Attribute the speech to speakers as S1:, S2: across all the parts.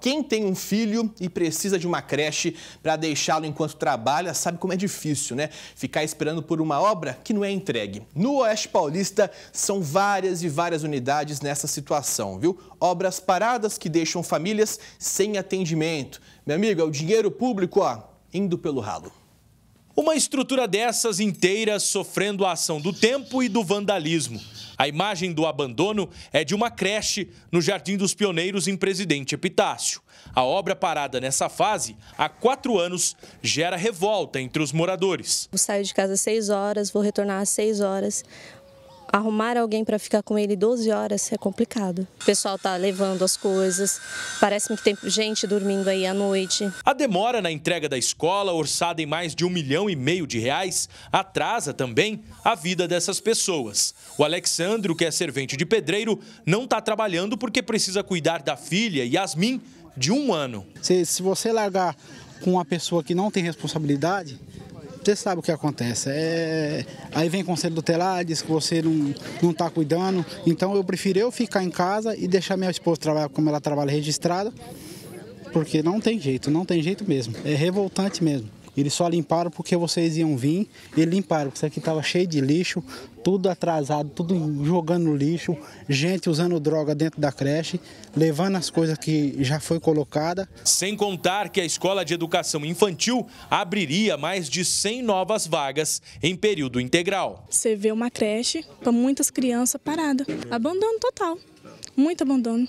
S1: Quem tem um filho e precisa de uma creche para deixá-lo enquanto trabalha, sabe como é difícil, né? Ficar esperando por uma obra que não é entregue. No Oeste Paulista, são várias e várias unidades nessa situação, viu? Obras paradas que deixam famílias sem atendimento. Meu amigo, é o dinheiro público, ó, indo pelo ralo.
S2: Uma estrutura dessas inteira sofrendo a ação do tempo e do vandalismo. A imagem do abandono é de uma creche no Jardim dos Pioneiros em Presidente Epitácio. A obra parada nessa fase, há quatro anos, gera revolta entre os moradores.
S1: Eu saio de casa às seis horas, vou retornar às seis horas arrumar alguém para ficar com ele 12 horas é complicado. O pessoal tá levando as coisas, parece-me que tem gente dormindo aí à noite.
S2: A demora na entrega da escola, orçada em mais de um milhão e meio de reais, atrasa também a vida dessas pessoas. O Alexandro, que é servente de pedreiro, não está trabalhando porque precisa cuidar da filha, Yasmin,
S1: de um ano. Se, se você largar com uma pessoa que não tem responsabilidade, você sabe o que acontece. É... Aí vem o conselho tutelar, diz que você não, não tá cuidando. Então eu prefiro eu ficar em casa e deixar minha esposa trabalhar como ela trabalha registrada, porque não tem jeito, não tem jeito mesmo. É revoltante mesmo. Eles só limparam porque vocês iam vir e limparam, porque isso aqui estava cheio de lixo, tudo atrasado, tudo jogando lixo, gente usando droga dentro da creche, levando as coisas que já foi colocada.
S2: Sem contar que a Escola de Educação Infantil abriria mais de 100 novas vagas em período integral.
S1: Você vê uma creche para muitas crianças parada, abandono total, muito abandono.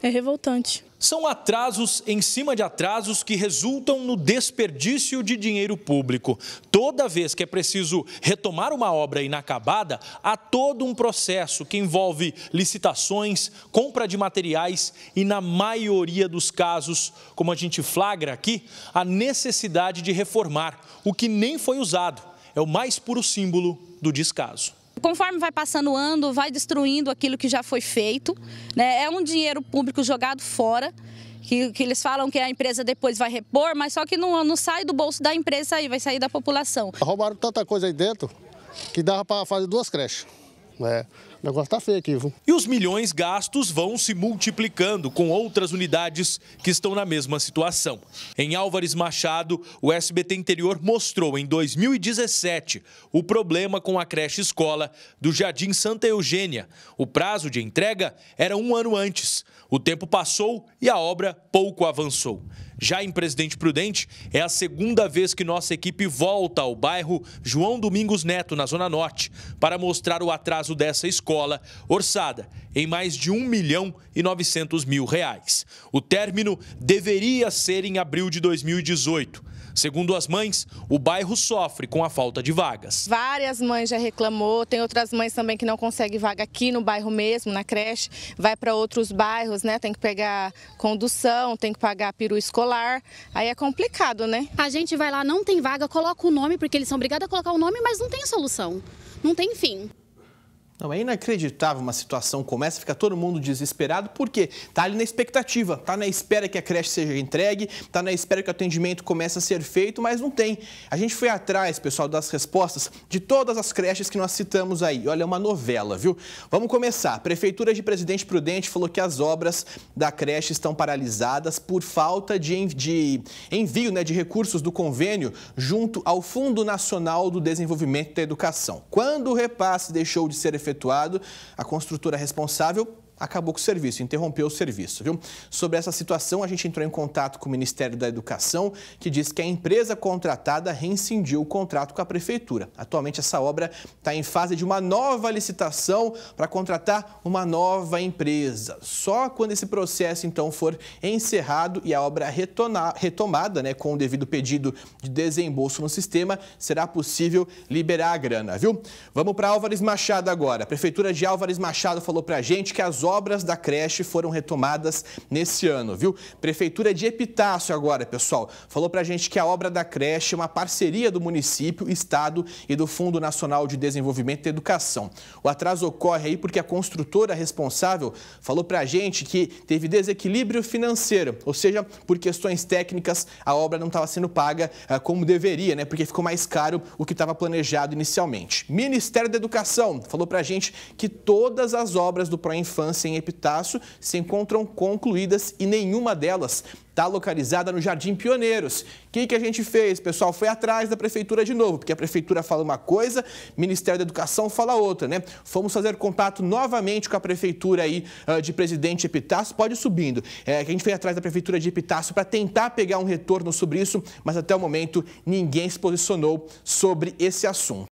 S1: É revoltante. São
S2: atrasos em cima de atrasos que resultam no desperdício de dinheiro público. Toda vez que é preciso retomar uma obra inacabada, há todo um processo que envolve licitações, compra de materiais e, na maioria dos casos, como a gente flagra aqui, a necessidade de reformar o que nem foi usado. É o mais puro símbolo do descaso conforme vai passando o ano, vai destruindo aquilo que já foi feito. Né? É um dinheiro público jogado fora. Que, que, eles falam que a empresa depois vai repor, mas só que não, não sai do bolso da empresa aí, vai sair da população. Roubaram tanta coisa aí dentro que dava para fazer duas creches. Né? O negócio tá feio aqui, viu? E os milhões gastos vão se multiplicando com outras unidades que estão na mesma situação. Em Álvares Machado, o SBT Interior mostrou em 2017 o problema com a creche escola do Jardim Santa Eugênia. O prazo de entrega era um ano antes. O tempo passou e a obra pouco avançou. Já em Presidente Prudente, é a segunda vez que nossa equipe volta ao bairro João Domingos Neto, na Zona Norte, para mostrar o atraso dessa escola escola, orçada em mais de 1 milhão e 900 mil reais. O término deveria ser em abril de 2018. Segundo as mães, o bairro sofre com a falta de vagas. Várias mães já reclamou, tem outras mães também que não conseguem vaga aqui no bairro mesmo, na creche, vai para outros bairros, né? Tem que pegar condução, tem que pagar peru escolar, aí é complicado, né? A gente vai lá, não tem vaga, coloca o nome, porque eles são obrigados a colocar o nome, mas não tem solução, não tem fim.
S1: Não, é inacreditável uma situação como essa, fica todo mundo desesperado, porque está ali na expectativa, está na espera que a creche seja entregue, está na espera que o atendimento comece a ser feito, mas não tem. A gente foi atrás, pessoal, das respostas de todas as creches que nós citamos aí. Olha, é uma novela, viu? Vamos começar. A Prefeitura de Presidente Prudente falou que as obras da creche estão paralisadas por falta de, envio né, de recursos do convênio junto ao Fundo Nacional do Desenvolvimento da Educação. Quando o repasse deixou de ser efetuado, efetuado, a construtora responsável acabou com o serviço, interrompeu o serviço, viu? Sobre essa situação, a gente entrou em contato com o Ministério da Educação, que diz que a empresa contratada reincindiu o contrato com a prefeitura. Atualmente, essa obra está em fase de uma nova licitação para contratar uma nova empresa. Só quando esse processo, então, for encerrado e a obra retomada, né, com o devido pedido de desembolso no sistema, será possível liberar a grana, viu? Vamos para Álvares Machado agora. A prefeitura de Álvares Machado falou para a gente que as obras da creche foram retomadas nesse ano, viu? Prefeitura de Epitácio agora, pessoal, falou pra gente que a obra da creche é uma parceria do município, estado e do Fundo Nacional de Desenvolvimento e Educação. O atraso ocorre aí porque a construtora responsável falou pra gente que teve desequilíbrio financeiro, ou seja, por questões técnicas a obra não estava sendo paga eh, como deveria, né? Porque ficou mais caro o que estava planejado inicialmente. Ministério da Educação falou pra gente que todas as obras do Pro Infância em Epitácio se encontram concluídas e nenhuma delas está localizada no Jardim Pioneiros. O que, que a gente fez, pessoal? Foi atrás da prefeitura de novo, porque a prefeitura fala uma coisa, Ministério da Educação fala outra, né? Fomos fazer contato novamente com a prefeitura aí ah, de Presidente Epitácio, pode ir subindo. É, a gente foi atrás da prefeitura de Epitácio para tentar pegar um retorno sobre isso, mas até o momento ninguém se posicionou sobre esse assunto.